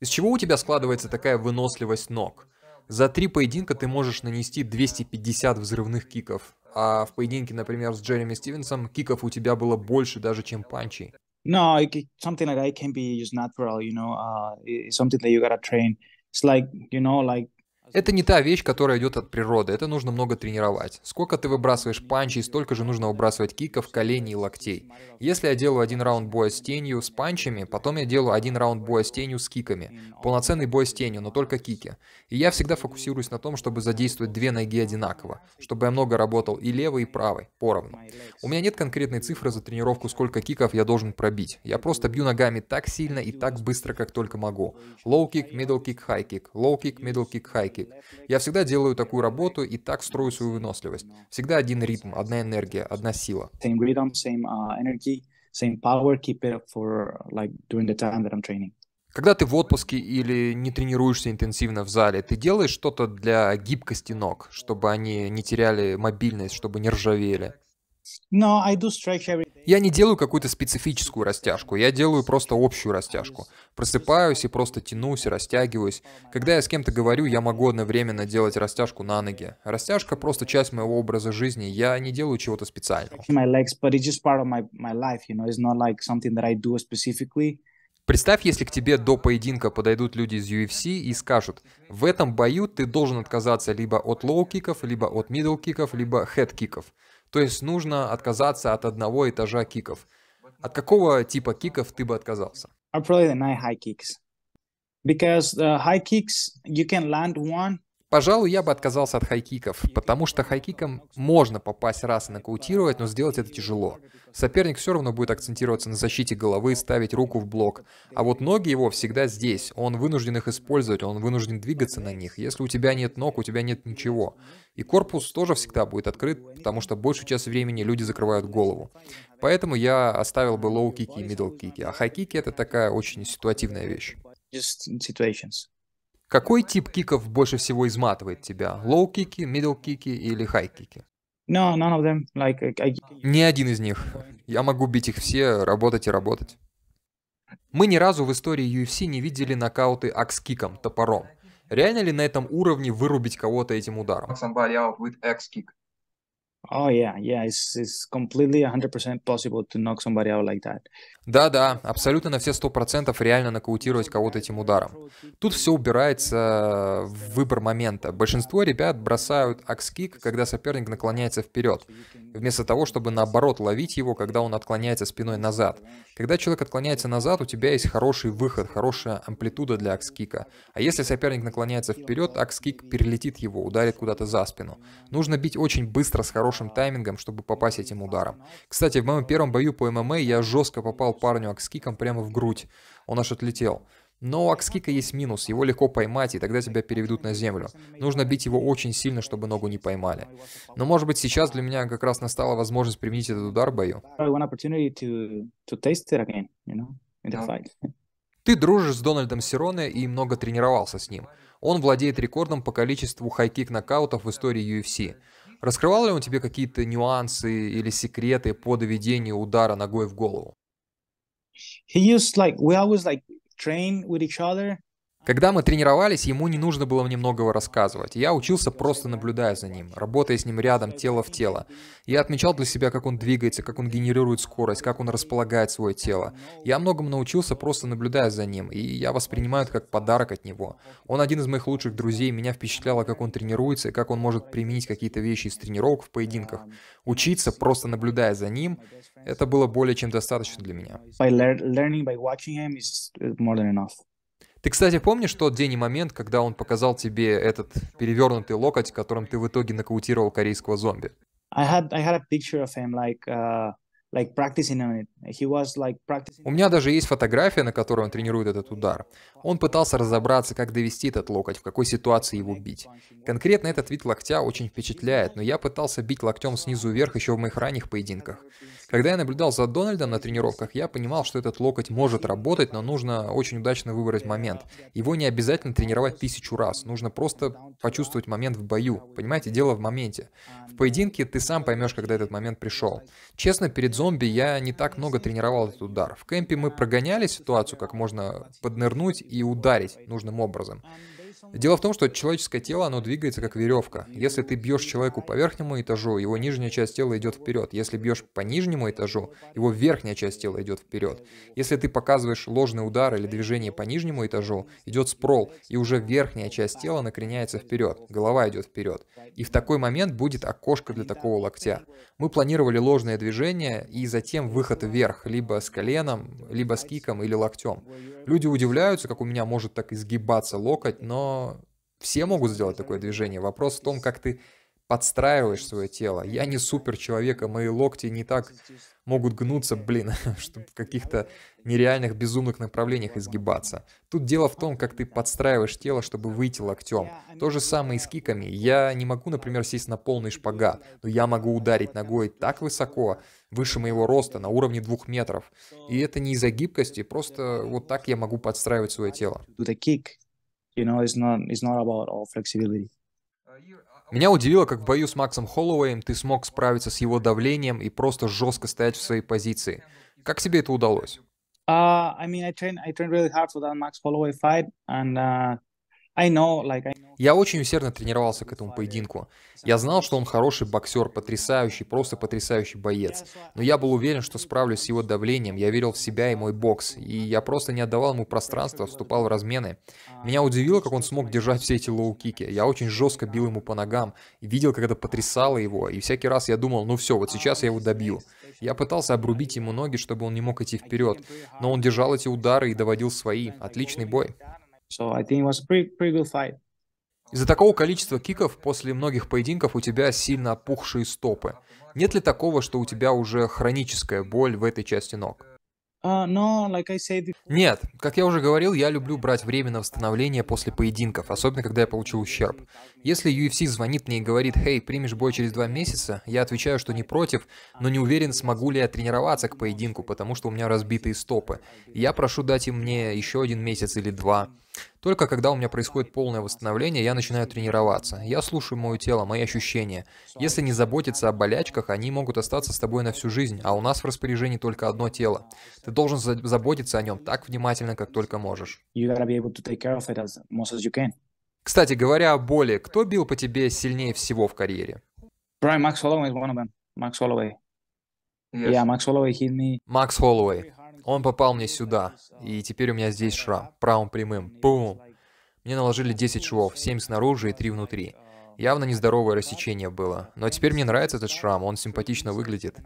Из чего у тебя складывается такая выносливость ног? За три поединка ты можешь нанести 250 взрывных киков, а в поединке, например, с Джереми Стивенсом, киков у тебя было больше даже, чем панчей. No, something like that can be just natural, you know, uh, something that you gotta train. It's like, you know, like это не та вещь, которая идет от природы, это нужно много тренировать. Сколько ты выбрасываешь панчей, столько же нужно выбрасывать киков, коленей и локтей. Если я делаю один раунд боя с тенью с панчами, потом я делаю один раунд боя с тенью с киками. Полноценный бой с тенью, но только кики. И я всегда фокусируюсь на том, чтобы задействовать две ноги одинаково, чтобы я много работал и левой, и правой, поровну. У меня нет конкретной цифры за тренировку, сколько киков я должен пробить. Я просто бью ногами так сильно и так быстро, как только могу. Low kick, middle kick, high kick. Low kick, middle kick, high kick сайдкик. Я всегда делаю такую работу и так строю свою выносливость. Всегда один ритм, одна энергия, одна сила. А, Когда ты в отпуске или не тренируешься интенсивно в зале, ты делаешь что-то для гибкости ног, чтобы они не теряли мобильность, чтобы не ржавели? Я не делаю какую-то специфическую растяжку, я делаю просто общую растяжку. Просыпаюсь и просто тянусь растягиваюсь. Когда я с кем-то говорю, я могу одновременно делать растяжку на ноги. Растяжка просто часть моего образа жизни, я не делаю чего-то специального. Представь, если к тебе до поединка подойдут люди из UFC и скажут, в этом бою ты должен отказаться либо от лоу-киков, либо от мидл-киков, либо хед-киков. То есть нужно отказаться от одного этажа киков. От какого типа киков ты бы отказался? I'd probably deny high kicks. Because the uh, high kicks, you can land one Пожалуй, я бы отказался от хайкиков, потому что хайкиком можно попасть раз и нокаутировать, но сделать это тяжело. Соперник все равно будет акцентироваться на защите головы, ставить руку в блок. А вот ноги его всегда здесь, он вынужден их использовать, он вынужден двигаться на них. Если у тебя нет ног, у тебя нет ничего. И корпус тоже всегда будет открыт, потому что большую часть времени люди закрывают голову. Поэтому я оставил бы лоу-кики и мидл-кики, а хайкики это такая очень ситуативная вещь. Just situations. Какой тип киков больше всего изматывает тебя? Лоу-кики, мидл-кики или хай-кики? No, Ни один из них. Я могу бить их все, работать и работать. Мы ни разу в истории UFC не видели нокауты акс-киком, топором. Реально ли на этом уровне вырубить кого-то этим ударом? Oh yeah, yeah, it's, it's completely 100% possible to knock somebody out like that. Да, да, абсолютно на все сто процентов реально нокаутировать кого-то этим ударом. Тут все убирается в выбор момента. Большинство ребят бросают акс-кик, когда соперник наклоняется вперед вместо того, чтобы наоборот ловить его, когда он отклоняется спиной назад. Когда человек отклоняется назад, у тебя есть хороший выход, хорошая амплитуда для акскика. А если соперник наклоняется вперед, акскик перелетит его, ударит куда-то за спину. Нужно бить очень быстро с хорошим таймингом, чтобы попасть этим ударом. Кстати, в моем первом бою по ММА я жестко попал парню акскиком прямо в грудь. Он аж отлетел. Но у акскика есть минус, его легко поймать, и тогда тебя переведут на землю. Нужно бить его очень сильно, чтобы ногу не поймали. Но может быть сейчас для меня как раз настала возможность применить этот удар в бою. Ты дружишь с Дональдом Сироне и много тренировался с ним. Он владеет рекордом по количеству хайкик нокаутов в истории UFC. Раскрывал ли он тебе какие-то нюансы или секреты по доведению удара ногой в голову? He used like we always like train with each other Когда мы тренировались, ему не нужно было мне многого рассказывать. Я учился просто наблюдая за ним, работая с ним рядом, тело в тело. Я отмечал для себя, как он двигается, как он генерирует скорость, как он располагает свое тело. Я многому научился, просто наблюдая за ним, и я воспринимаю это как подарок от него. Он один из моих лучших друзей, меня впечатляло, как он тренируется, и как он может применить какие-то вещи из тренировок в поединках. Учиться, просто наблюдая за ним, это было более чем достаточно для меня. Ты, кстати, помнишь тот день и момент, когда он показал тебе этот перевернутый локоть, которым ты в итоге нокаутировал корейского зомби? I had, I had a picture of him, like, uh... У меня даже есть фотография, на которой он тренирует этот удар. Он пытался разобраться, как довести этот локоть, в какой ситуации его бить. Конкретно этот вид локтя очень впечатляет, но я пытался бить локтем снизу вверх еще в моих ранних поединках. Когда я наблюдал за Дональдом на тренировках, я понимал, что этот локоть может работать, но нужно очень удачно выбрать момент. Его не обязательно тренировать тысячу раз, нужно просто почувствовать момент в бою. Понимаете, дело в моменте поединке ты сам поймешь, когда этот момент пришел. Честно, перед зомби я не так много тренировал этот удар. В кемпе мы прогоняли ситуацию, как можно поднырнуть и ударить нужным образом. Дело в том, что человеческое тело, оно двигается как веревка. Если ты бьешь человеку по верхнему этажу, его нижняя часть тела идет вперед. Если бьешь по нижнему этажу, его верхняя часть тела идет вперед. Если ты показываешь ложный удар или движение по нижнему этажу, идет спрол, и уже верхняя часть тела накреняется вперед, голова идет вперед. И в такой момент будет окошко для такого локтя. Мы планировали ложное движение и затем выход вверх, либо с коленом, либо с киком или локтем. Люди удивляются, как у меня может так изгибаться локоть, но все могут сделать такое движение. Вопрос в том, как ты подстраиваешь свое тело. Я не супер человек, а мои локти не так могут гнуться, блин, чтобы в каких-то нереальных безумных направлениях изгибаться. Тут дело в том, как ты подстраиваешь тело, чтобы выйти локтем. То же самое и с киками. Я не могу, например, сесть на полный шпагат, но я могу ударить ногой так высоко, выше моего роста, на уровне двух метров. И это не из-за гибкости, просто вот так я могу подстраивать свое тело. Меня удивило, как в бою с Максом Холлоуэем ты смог справиться с его давлением и просто жестко стоять в своей позиции. Как тебе это удалось? Uh, I mean, I trained, I trained really hard for that Max Holloway fight, and uh, я очень усердно тренировался к этому поединку. Я знал, что он хороший боксер, потрясающий, просто потрясающий боец. Но я был уверен, что справлюсь с его давлением. Я верил в себя и мой бокс. И я просто не отдавал ему пространства, вступал в размены. Меня удивило, как он смог держать все эти лоу-кики. Я очень жестко бил ему по ногам. Видел, как это потрясало его. И всякий раз я думал, ну все, вот сейчас я его добью. Я пытался обрубить ему ноги, чтобы он не мог идти вперед. Но он держал эти удары и доводил свои. Отличный бой. So I think it was pretty, pretty good fight. Из-за такого количества киков после многих поединков у тебя сильно опухшие стопы. Нет ли такого, что у тебя уже хроническая боль в этой части ног? А, Нет, как я уже говорил, я люблю брать время на восстановление после поединков, особенно когда я получил ущерб. Если UFC звонит мне и говорит, «Хей, примешь бой через два месяца», я отвечаю, что не против, но не уверен, смогу ли я тренироваться к поединку, потому что у меня разбитые стопы. Я прошу дать им мне еще один месяц или два. Только когда у меня происходит полное восстановление, я начинаю тренироваться. Я слушаю мое тело, мои ощущения. Если не заботиться о болячках, они могут остаться с тобой на всю жизнь, а у нас в распоряжении только одно тело. Ты должен заботиться о нем так внимательно, как только можешь. Кстати говоря о боли, кто бил по тебе сильнее всего в карьере? Брайан Max Holloway я Макс Холлоуэй Holloway Макс Холлоуэй. Он попал мне сюда, и теперь у меня здесь шрам, правым прямым. Бум! Мне наложили 10 швов, 7 снаружи и 3 внутри. Явно нездоровое рассечение было. Но теперь мне нравится этот шрам, он симпатично выглядит.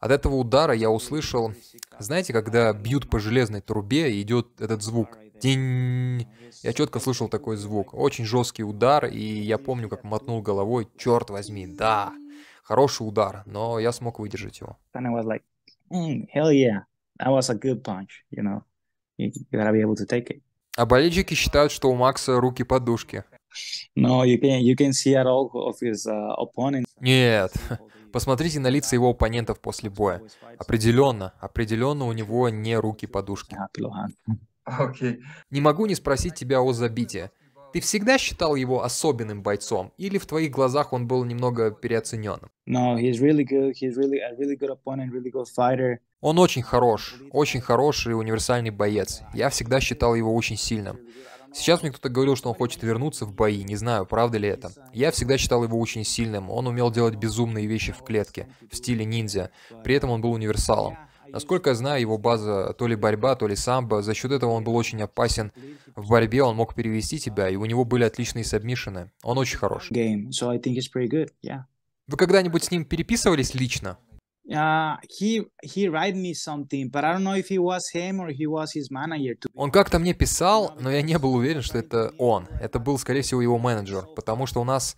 От этого удара я услышал... Знаете, когда бьют по железной трубе, и идет этот звук. Динь! Я четко слышал такой звук. Очень жесткий удар, и я помню, как мотнул головой. Черт возьми, да! Хороший удар, но я смог выдержать его. А болельщики считают, что у Макса руки подушки. No, you can, you can see at all of his, uh, Нет, посмотрите на лица его оппонентов после боя. Определенно, определенно у него не руки подушки. Okay. Не могу не спросить тебя о забитии. Ты всегда считал его особенным бойцом, или в твоих глазах он был немного переоцененным? Он очень хорош, очень хороший и универсальный боец. Я всегда считал его очень сильным. Сейчас мне кто-то говорил, что он хочет вернуться в бои, не знаю, правда ли это. Я всегда считал его очень сильным, он умел делать безумные вещи в клетке, в стиле ниндзя, при этом он был универсалом. Насколько я знаю, его база то ли борьба, то ли самбо. За счет этого он был очень опасен. В борьбе он мог перевести тебя, и у него были отличные сабмишины. Он очень хорош. Вы когда-нибудь с ним переписывались лично? А, он как-то мне писал, но я не был уверен, что это он. Это был, скорее всего, его менеджер, потому что у нас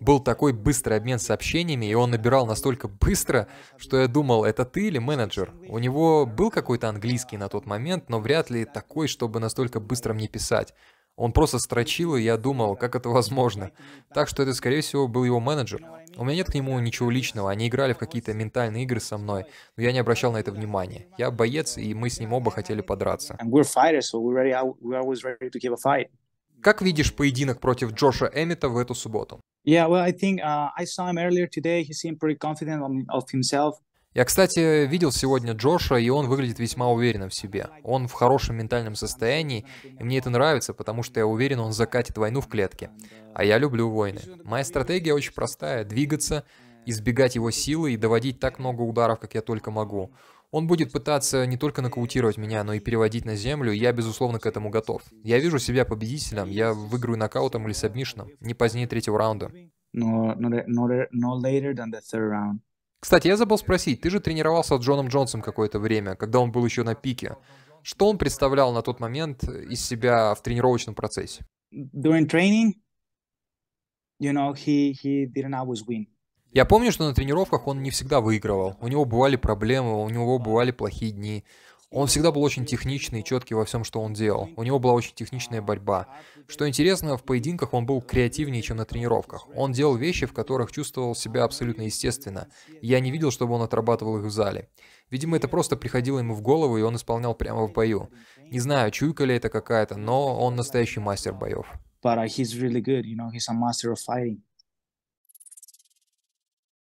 был такой быстрый обмен сообщениями, и он набирал настолько быстро, что я думал, это ты или менеджер? У него был какой-то английский на тот момент, но вряд ли такой, чтобы настолько быстро мне писать. Он просто строчил, и я думал, как это возможно. Так что это, скорее всего, был его менеджер. У меня нет к нему ничего личного, они играли в какие-то ментальные игры со мной, но я не обращал на это внимания. Я боец, и мы с ним оба хотели подраться. Как видишь поединок против Джоша Эммета в эту субботу? Uh, я, кстати, видел сегодня Джоша, и он выглядит весьма уверенно в себе. Он в хорошем ментальном состоянии, и мне это нравится, потому что я уверен, он закатит войну в клетке. А я люблю войны. Моя стратегия очень простая — двигаться, избегать его силы и доводить так много ударов, как я только могу. Он будет пытаться не только нокаутировать меня, но и переводить на землю, и я, безусловно, к этому готов. Я вижу себя победителем, я выиграю нокаутом или сабмишном, не позднее третьего раунда. Кстати, я забыл спросить, ты же тренировался с Джоном Джонсом какое-то время, когда он был еще на пике. Что он представлял на тот момент из себя в тренировочном процессе? During training, you know, he, he didn't always win. Я помню, что на тренировках он не всегда выигрывал. У него бывали проблемы, у него бывали плохие дни. Он всегда был очень техничный и четкий во всем, что он делал. У него была очень техничная борьба. Что интересно, в поединках он был креативнее, чем на тренировках. Он делал вещи, в которых чувствовал себя абсолютно естественно. Я не видел, чтобы он отрабатывал их в зале. Видимо, это просто приходило ему в голову, и он исполнял прямо в бою. Не знаю, чуйка ли это какая-то, но он настоящий мастер боев. But uh, he's really good, you know, he's a master of fighting.